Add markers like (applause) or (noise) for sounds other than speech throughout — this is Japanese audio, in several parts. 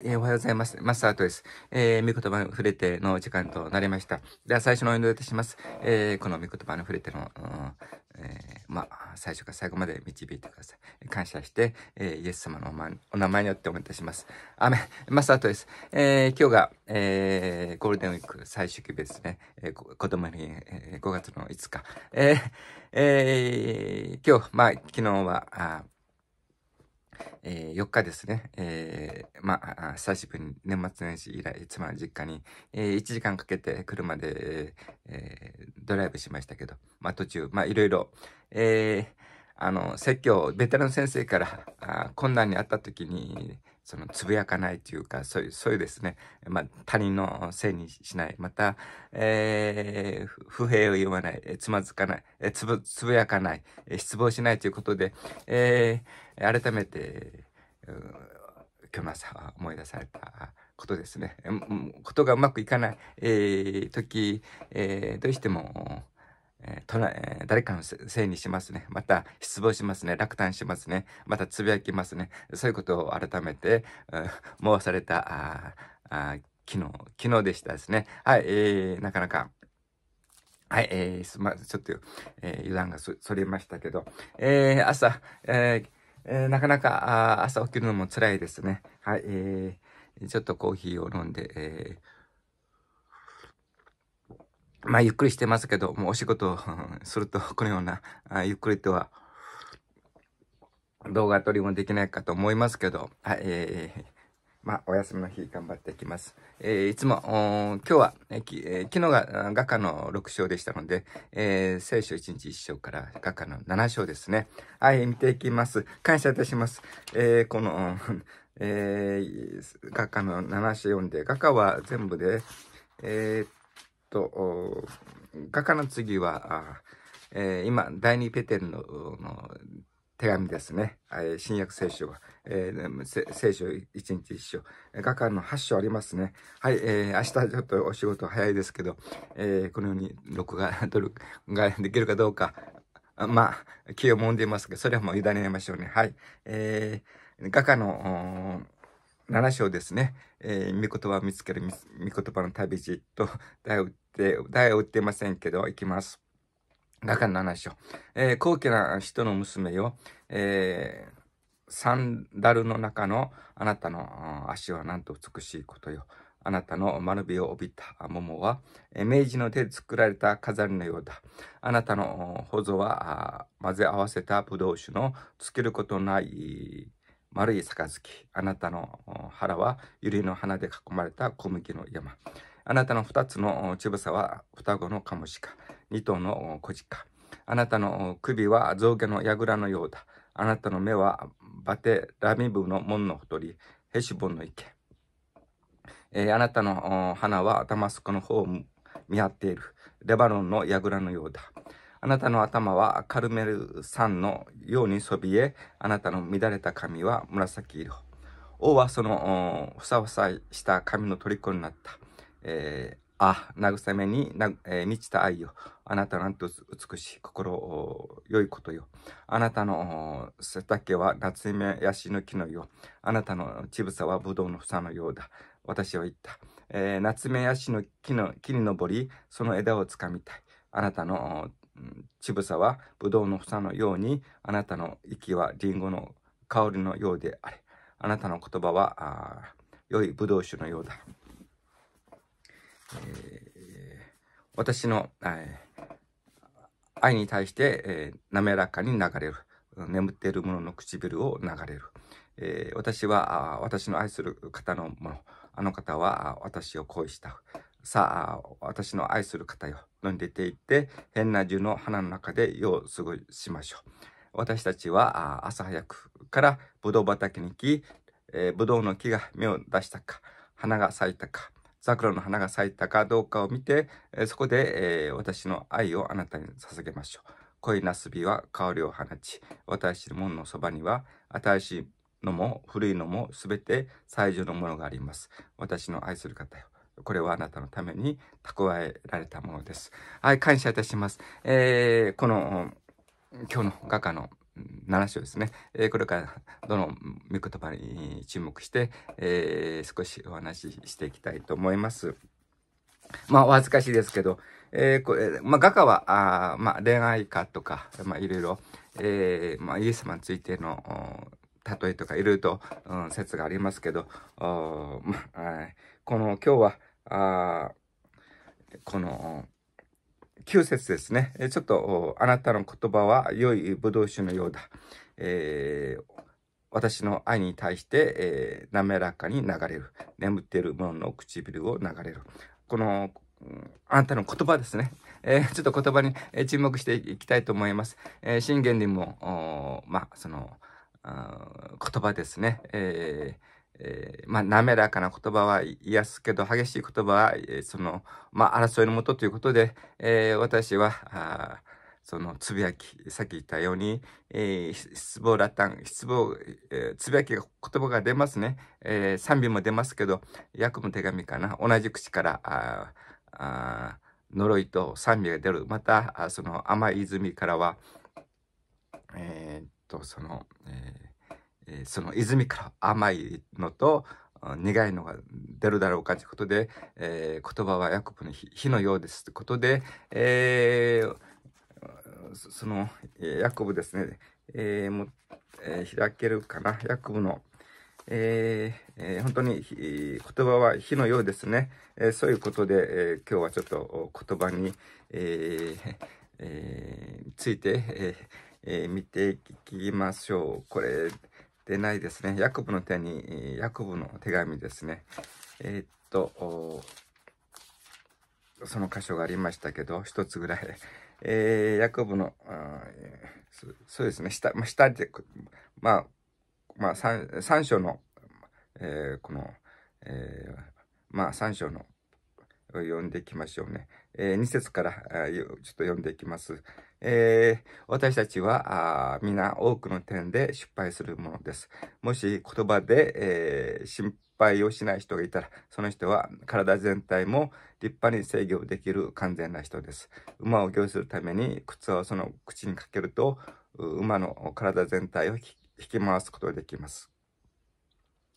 えー、おはようございます。マスタートです。えー、御言葉に触れての時間となりました。では、最初の運動いたします。えー、この御言葉に触れての、うん、えー、まあ、最初から最後まで導いてください。感謝して、えイエス様のお名前によってお願いいたします。アメマスタートです。え今日が、えゴールデンウィーク最終日ですね。えー、子供に、え5月の5日。ええ今日、まあ、昨日は、えー、4日ですね、えー、まあ、久しぶりに年末年始以来、妻の実家に、えー、1時間かけて車で、えー、ドライブしましたけど、まあ、途中、まあ、いろいろ、えー、あの、説教、ベテラン先生からあ困難にあった時に、その、つぶやかないというか、そういう、そういうですね、まあ、他人のせいにしない、また、えー、不平を言わない、つまずかない、えつぶ、つぶやかない、え失望しないということで、えー、改めて、今日の朝思い出されたことですね。ことがうまくいかない、えー、時、えー、どうしても、えーえー、誰かのせいにしますね。また、失望しますね。落胆しますね。また、つぶやきますね。そういうことを改めて、うん、申された、昨日、昨日でしたですね。はい、えー、なかなか。はい、えー、ま、ちょっと、えー、油断がそれましたけど、えー、朝、えーえー、なかなか朝起きるのも辛いですね。はい、えー、ちょっとコーヒーを飲んで、えーまあ、ゆっくりしてますけど、もうお仕事を (laughs) すると、このような、あゆっくりとは、動画撮りもできないかと思いますけど、はい、えー、まあ、お休みの日頑張っていきます。えー、いつも、今日は、えーえ昨日が画家の6章でしたので、えー、聖書1日1章から画家の7章ですね。はい、見ていきます。感謝いたします。えー、この、(laughs) えー、画家の7章読んで、画家は全部で、えー、と、画家の次は、えー、今、第二ペテルの手紙ですね。新約聖書は、えー、聖書一日一章。画家の8章ありますね。はい、えー、明日ちょっとお仕事早いですけど、えー、このように録画、撮るができるかどうか、まあ、気をもんでいますけど、それはもう委ねましょうね。はい。えー、画家の、7章ですね。えー、御言葉を見つける御言葉の旅路と台を打って、題を打ってませんけど、いきます。中の7章。えー、高貴な人の娘よ。えー、サンダルの中のあなたの足はなんと美しいことよ。あなたの丸びを帯びた桃は、明治の手で作られた飾りのようだ。あなたのほぞは混ぜ合わせた葡萄酒のつけることない丸い杯あなたの腹は百合の花で囲まれた小麦の山あなたの二つの乳房は双子のカモシカ二頭の小鹿あなたの首は象牙の櫓のようだあなたの目はバテラミブの門のほとりヘシボンの池、えー、あなたの花はダマスコの方を見合っているレバノンの櫓のようだあなたの頭はカルメル山のようにそびえ、あなたの乱れた髪は紫色。王はその、ふさふさした髪の虜になった。えー、あ、慰めにな、えー、満ちた愛よ。あなたなんて美しい心、良いことよ。あなたの背丈は夏目ヤシの木のよう。あなたの乳房はぶどうの房のようだ。私は言った。えー、夏目ヤシの木の木に登り、その枝をつかみたい。あなたのちぶさはぶどうの房のように、あなたの息はりんごの香りのようであれ。あなたの言葉は、良いぶどう酒のようだ。えー、私の、えー、愛に対して、えー、滑らかに流れる。眠っている者の唇を流れる。え私は私の愛する方のもの。あの方は私を恋した。さあ、私の愛する方よ。のんでていって変な樹の花の中で夜を過ごしましょう私たちは朝早くからぶどう畑に行き、えー、ぶどうの木が芽を出したか花が咲いたか桜の花が咲いたかどうかを見て、えー、そこで、えー、私の愛をあなたに捧げましょう恋なすびは香りを放ち私の門のそばには新しいのも古いのもすべて最上のものがあります私の愛する方よこれはあなたのために蓄えられたものです。はい、感謝いたします。えー、この、今日の画家の7章ですね、えー、これからどの御言葉に注目して、えー、少しお話ししていきたいと思います。まあ、お恥ずかしいですけど、えー、これ、まあ、画家は、あまあ、恋愛家とか、まあ、いろいろ、えー、まあ、イエス様についての、例えとかいろいろと、うん、説がありますけど、まあ、この今日は、あこの、9節ですね。ちょっと、あなたの言葉は良いドウ酒のようだ。えー、私の愛に対して、えー、滑らかに流れる。眠っている者の唇を流れる。この、あなたの言葉ですね。えー、ちょっと言葉に注目していきたいと思います。え信玄にも、まあ、その言葉ですね。えーえー、まあ、滑らかな言葉は癒すけど、激しい言葉は、えー、その、まあ、争いのもとということで、えー、私は、その、つぶやき、さっき言ったように、えー、失望ラタン、失望、えー、つぶやきが、言葉が出ますね。えー、賛美も出ますけど、訳も手紙かな。同じ口から、ああ呪いと賛美が出る。また、その、甘い泉からは、えー、っと、その、えーえその泉から甘いのと苦いのが出るだろうかということで、えー、言葉はヤコブの火のようですということで、えー、そのヤコブですね、えー、もえ開けるかなヤコブの、ええー、本当に言葉は火のようですね、えそういうことで、え今日はちょっと言葉に、ええー、ついて、ええー、見ていきましょう。これ、でないですね、ヤコブの手に、ヤコブの手紙ですね。えー、っと、その箇所がありましたけど、一つぐらい。えー、ヤコブの、そうですね、下、ま下で、まあ、まあ3、章の、えー、この、えー、まあ、3章の、読んでいきましょうね。えー、2節から、えちょっと読んでいきます。えー、私たちは皆多くの点で失敗するものです。もし言葉で、えー、心配をしない人がいたら、その人は体全体も立派に制御できる完全な人です。馬を行するために靴をその口にかけると、馬の体全体を引き回すことができます。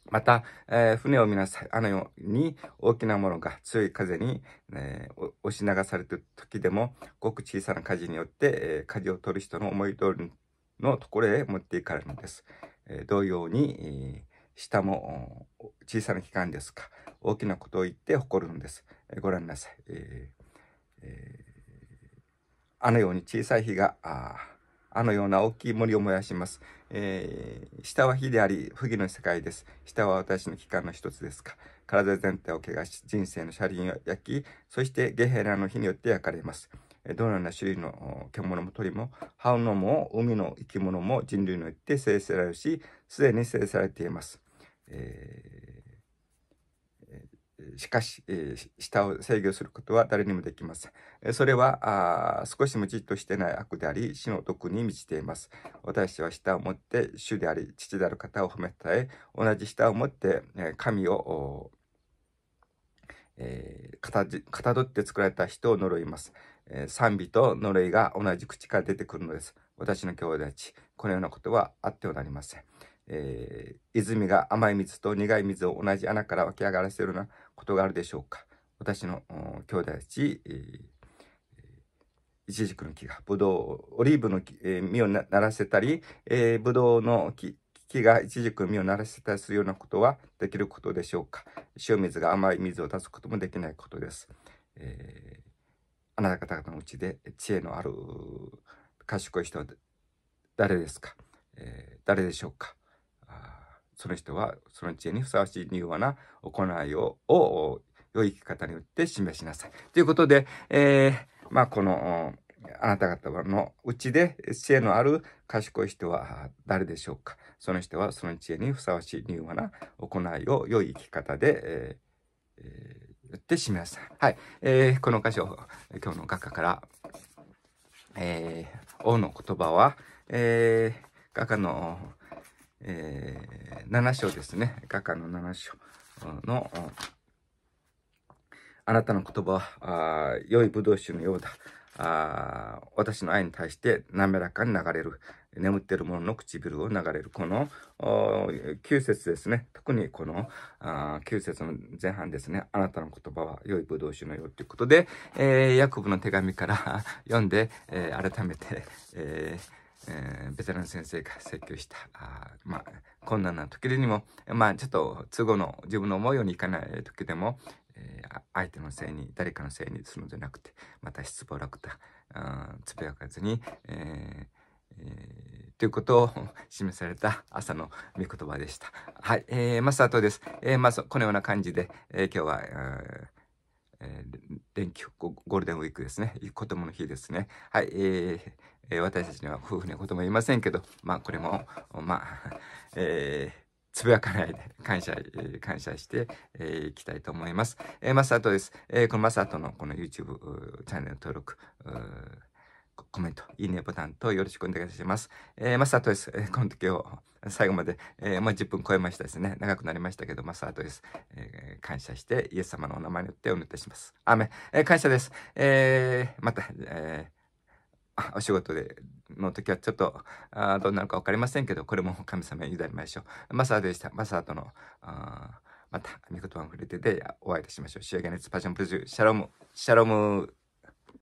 また、えー、船を見なさい。あのように大きなものが強い風に、えー、押し流されている時でも、ごく小さな火事によって、えー、舵を取る人の思い通りのところへ持っていかれるのです。えー、同様に、え下も小さな機関ですか、大きなことを言って誇るのです。えご覧なさい。えー、えあのように小さい火が、あのような大きい森を燃やします。えー、下は火であり、不義の世界です。下は私の器官の一つですか。体全体を汚し、人生の車輪を焼き、そしてゲヘラの火によって焼かれます。どのような種類の獣も鳥も、ハウノも海の生き物も人類によって生成されるし、すでに生成されています。えーしかし、えー、舌を制御することは誰にもできません。それは、少しもじっとしてない悪であり、死の毒に満ちています。私は舌を持って、主であり、父である方を褒めたえ、同じ舌を持って、神を、えー、かたどって作られた人を呪います。えー、賛美と呪いが同じ口から出てくるのです。私の兄弟たち、このようなことはあってはなりません。えー、泉が甘い水と苦い水を同じ穴から湧き上がらせるなことがあるでしょうか私の兄弟たち、イチジクの木がブドウオリーブの木、えー、実をならせたり、えー、ブドウの木木がイチジクの実をならせたりするようなことはできることでしょうか塩水が甘い水を出すこともできないことです、えー、あなた方のうちで知恵のある賢い人は誰ですか、えー、誰でしょうかその人はその知恵にふさわしい柔和な行いを、を良い生き方によって示しなさい。ということで、えー、まあ、この、あなた方のうちで知恵のある賢い人は誰でしょうかその人はその知恵にふさわしい柔和な行いを良い生き方で、えー、えー、言って示さいはい。えー、この箇所、今日の学科から、えー、王の言葉は、えー、画家のえー、7章ですね。画家の7章の、あなたの言葉は、良い葡萄酒のようだ。あ私の愛に対して滑らかに流れる眠ってる者の唇を流れるこの9節ですね特にこのあ9節の前半ですねあなたの言葉は良い葡萄酒のようということで、えー、ヤコブの手紙から読んで、えー、改めて、えーえー、ベテラン先生が説教したあまあ困難な時でにもまあちょっと都合の自分の思うようにいかない時でも、えー、相手のせいに誰かのせいにするのじゃなくてまた失望落胆つぶやかずに、えーえー、ということを示された朝の御言葉でした。はい、えー、マスタートです。えー、まこのような感じで、えー、今日は、えーえ連休ゴールデンウィークですね。子供の日ですね。はい、えーえー、私たちにはこういうふうなことも言いませんけど、まあ、これも、まあ、(laughs) えー、つぶやかないで感謝、感謝してい、きたいと思います。えー、マサトです。えー、このマサトのこの YouTube チャンネル登録、コメント、いいねボタンとよろしくお願いします。えー、マサトです。えー、この時を最後まで、えー、もう10分超えましたですね。長くなりましたけど、マサトです。えー、感謝して、イエス様のお名前によってお願いいたします。アメ、えー、感謝です。えー、また、えー (laughs) お仕事での時はちょっとあどうなるか分かりませんけどこれも (laughs) 神様に委ねましょうマサーでしたマサーとのあまた御言葉を触れてでお会いいたしましょう仕上げのパジャョンプロューシャロムシャロム